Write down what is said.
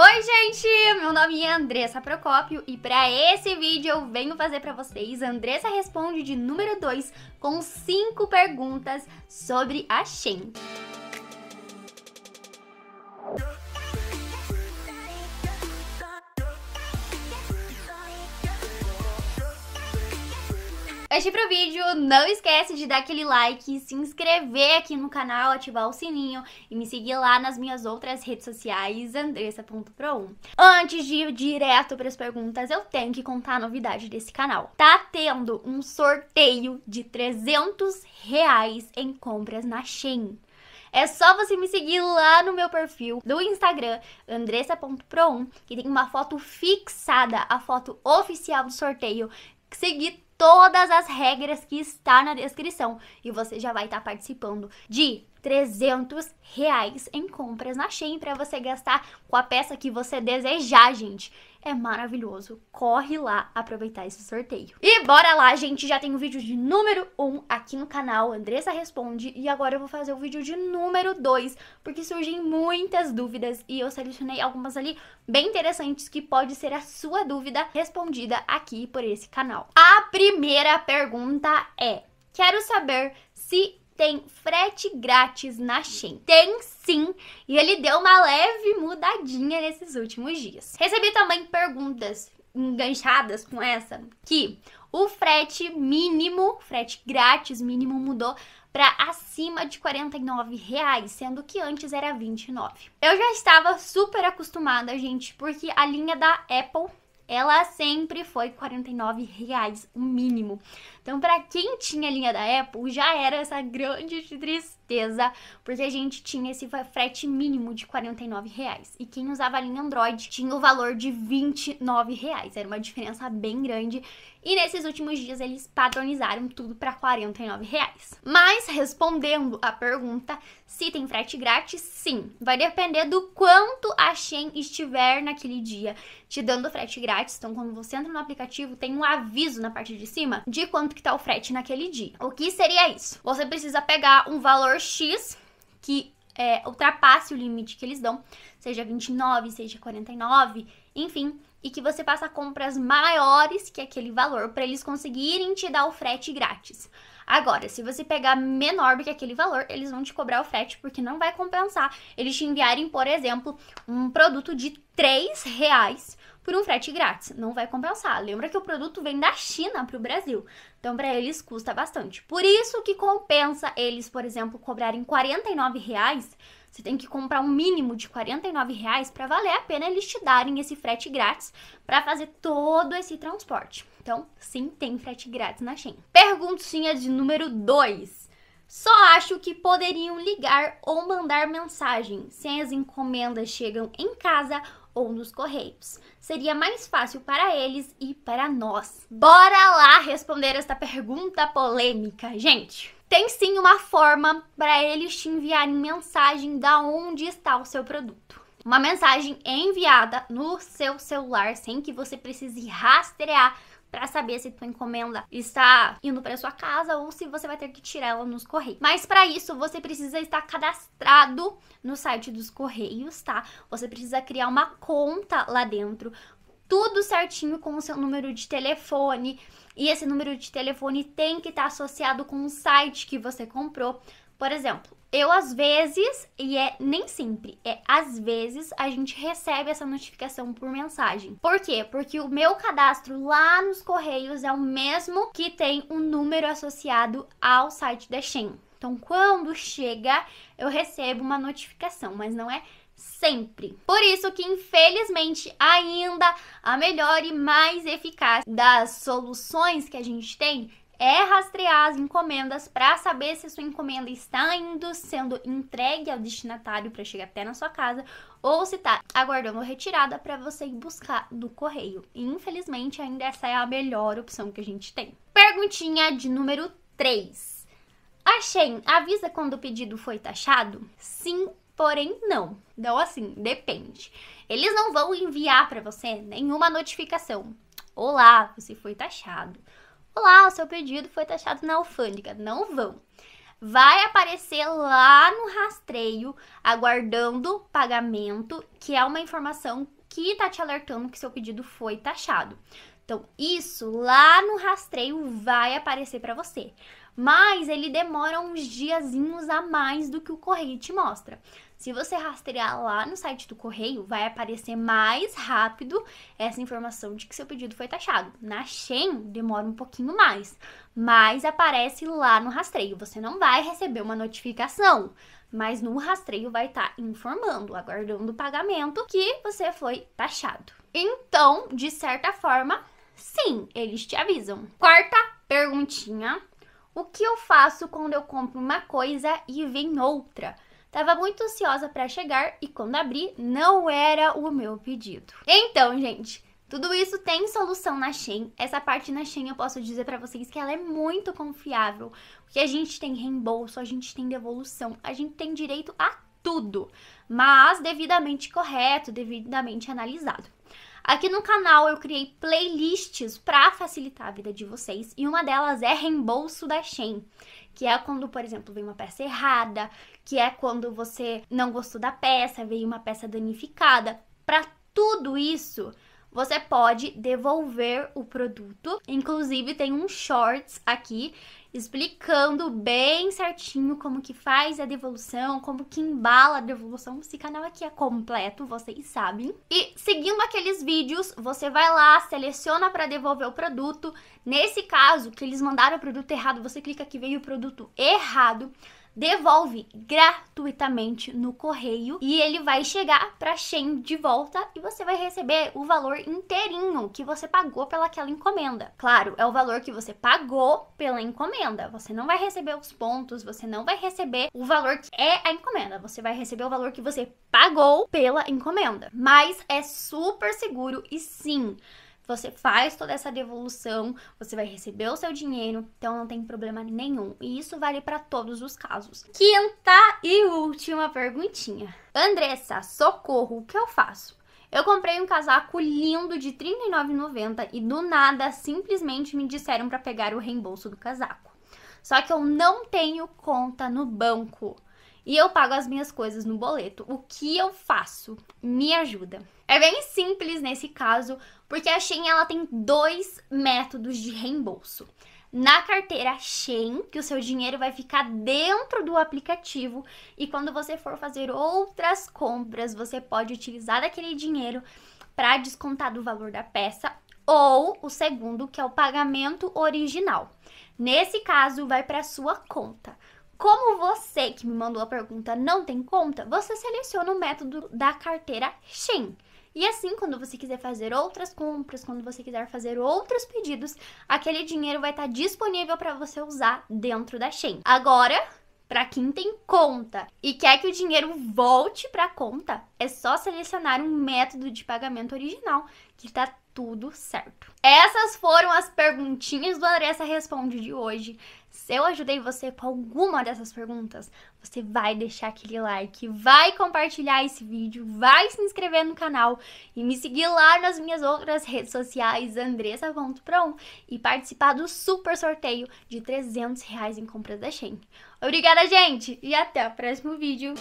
Oi, gente! Meu nome é Andressa Procópio e para esse vídeo eu venho fazer para vocês Andressa Responde de número 2 com 5 perguntas sobre a Shein. Antes pro vídeo, não esquece de dar aquele like, se inscrever aqui no canal, ativar o sininho e me seguir lá nas minhas outras redes sociais, andressa.pro1. Antes de ir direto para as perguntas, eu tenho que contar a novidade desse canal. Tá tendo um sorteio de 300 reais em compras na Shein. É só você me seguir lá no meu perfil do Instagram, andressa.pro1, que tem uma foto fixada, a foto oficial do sorteio. Seguir todas as regras que está na descrição e você já vai estar tá participando de 300 reais em compras na Shein para você gastar com a peça que você desejar, gente. É maravilhoso. Corre lá aproveitar esse sorteio. E bora lá, gente. Já tem o vídeo de número 1 aqui no canal Andressa Responde. E agora eu vou fazer o vídeo de número 2, porque surgem muitas dúvidas e eu selecionei algumas ali bem interessantes que pode ser a sua dúvida respondida aqui por esse canal. A primeira pergunta é: Quero saber se tem frete grátis na Shein. Tem sim, e ele deu uma leve mudadinha nesses últimos dias. Recebi também perguntas enganchadas com essa que o frete mínimo, frete grátis mínimo mudou para acima de 49 reais, sendo que antes era 29. Eu já estava super acostumada, gente, porque a linha da Apple ela sempre foi 49 reais o mínimo. Então, para quem tinha a linha da Apple, já era essa grande tristeza, porque a gente tinha esse frete mínimo de 49 reais. E quem usava a linha Android tinha o valor de 29 reais. Era uma diferença bem grande. E nesses últimos dias eles padronizaram tudo para 49 reais. Mas respondendo à pergunta se tem frete grátis, sim. Vai depender do quanto a Shein estiver naquele dia te dando frete grátis. Então, quando você entra no aplicativo, tem um aviso na parte de cima de quanto que tá o frete naquele dia. O que seria isso? Você precisa pegar um valor X que é, ultrapasse o limite que eles dão, seja 29, seja 49, enfim, e que você faça compras maiores que aquele valor para eles conseguirem te dar o frete grátis. Agora, se você pegar menor do que aquele valor, eles vão te cobrar o frete porque não vai compensar eles te enviarem, por exemplo, um produto de 3 reais por um frete grátis. Não vai compensar. Lembra que o produto vem da China para o Brasil. Então, para eles custa bastante. Por isso que compensa eles, por exemplo, cobrarem R$ reais. Você tem que comprar um mínimo de R$ reais para valer a pena eles te darem esse frete grátis para fazer todo esse transporte. Então, sim, tem frete grátis na Shein. Perguntinha de número 2. Só acho que poderiam ligar ou mandar mensagem se as encomendas chegam em casa ou nos correios. Seria mais fácil para eles e para nós. Bora lá responder esta pergunta polêmica, gente. Tem sim uma forma para eles te enviarem mensagem da onde está o seu produto. Uma mensagem é enviada no seu celular sem que você precise rastrear para saber se tua encomenda está indo para sua casa ou se você vai ter que tirar ela nos correios. Mas para isso você precisa estar cadastrado no site dos correios, tá? Você precisa criar uma conta lá dentro, tudo certinho com o seu número de telefone. E esse número de telefone tem que estar associado com o site que você comprou. Por exemplo, eu às vezes, e é nem sempre, é às vezes a gente recebe essa notificação por mensagem. Por quê? Porque o meu cadastro lá nos correios é o mesmo que tem um número associado ao site da Shein. Então, quando chega, eu recebo uma notificação, mas não é sempre. Por isso que, infelizmente, ainda a melhor e mais eficaz das soluções que a gente tem é rastrear as encomendas para saber se sua encomenda está indo sendo entregue ao destinatário para chegar até na sua casa ou se está aguardando retirada para você ir buscar no correio. E infelizmente ainda essa é a melhor opção que a gente tem. Perguntinha de número 3. A Shein avisa quando o pedido foi taxado? Sim porém não. Então, assim, depende. Eles não vão enviar para você nenhuma notificação. Olá, você foi taxado. Olá, o seu pedido foi taxado na alfândega. Não vão. Vai aparecer lá no rastreio, aguardando pagamento, que é uma informação que está te alertando que seu pedido foi taxado. Então, isso lá no rastreio vai aparecer para você. Mas ele demora uns diazinhos a mais do que o correio te mostra. Se você rastrear lá no site do correio, vai aparecer mais rápido essa informação de que seu pedido foi taxado. Na Shen demora um pouquinho mais, mas aparece lá no rastreio. Você não vai receber uma notificação, mas no rastreio vai estar tá informando, aguardando o pagamento que você foi taxado. Então, de certa forma, sim, eles te avisam. Quarta perguntinha: o que eu faço quando eu compro uma coisa e vem outra? Tava muito ansiosa para chegar e quando abri, não era o meu pedido. Então, gente, tudo isso tem solução na Shein. Essa parte na Shein eu posso dizer para vocês que ela é muito confiável, porque a gente tem reembolso, a gente tem devolução, a gente tem direito a tudo, mas devidamente correto, devidamente analisado. Aqui no canal eu criei playlists para facilitar a vida de vocês e uma delas é reembolso da Shen, que é quando, por exemplo, vem uma peça errada, que é quando você não gostou da peça, veio uma peça danificada. Para tudo isso, você pode devolver o produto. Inclusive tem um shorts aqui explicando bem certinho como que faz a devolução, como que embala a devolução. Esse canal aqui é completo, vocês sabem. E seguindo aqueles vídeos, você vai lá, seleciona para devolver o produto. Nesse caso, que eles mandaram o produto errado, você clica que veio o produto errado devolve gratuitamente no correio e ele vai chegar para Shen de volta e você vai receber o valor inteirinho que você pagou pelaquela encomenda. Claro, é o valor que você pagou pela encomenda. Você não vai receber os pontos, você não vai receber o valor que é a encomenda. Você vai receber o valor que você pagou pela encomenda. Mas é super seguro e sim, você faz toda essa devolução, você vai receber o seu dinheiro, então não tem problema nenhum. E isso vale para todos os casos. Quinta e última perguntinha. Andressa, socorro, o que eu faço? Eu comprei um casaco lindo de R$39,90 39,90 e do nada simplesmente me disseram para pegar o reembolso do casaco. Só que eu não tenho conta no banco e eu pago as minhas coisas no boleto. O que eu faço? Me ajuda. É bem simples nesse caso, porque a Shein ela tem dois métodos de reembolso. Na carteira Shein, que o seu dinheiro vai ficar dentro do aplicativo e quando você for fazer outras compras, você pode utilizar aquele dinheiro para descontar do valor da peça ou o segundo, que é o pagamento original. Nesse caso, vai para sua conta. Como você que me mandou a pergunta não tem conta, você seleciona o método da carteira SHIN. E assim, quando você quiser fazer outras compras, quando você quiser fazer outros pedidos, aquele dinheiro vai estar disponível para você usar dentro da Shein. Agora, para quem tem conta e quer que o dinheiro volte para a conta, é só selecionar um método de pagamento original que está tudo certo. Essa foram as perguntinhas do Andressa Responde de hoje. Se eu ajudei você com alguma dessas perguntas, você vai deixar aquele like, vai compartilhar esse vídeo, vai se inscrever no canal e me seguir lá nas minhas outras redes sociais, andressa.prom, e participar do super sorteio de 300 reais em compras da Shein. Obrigada, gente, e até o próximo vídeo!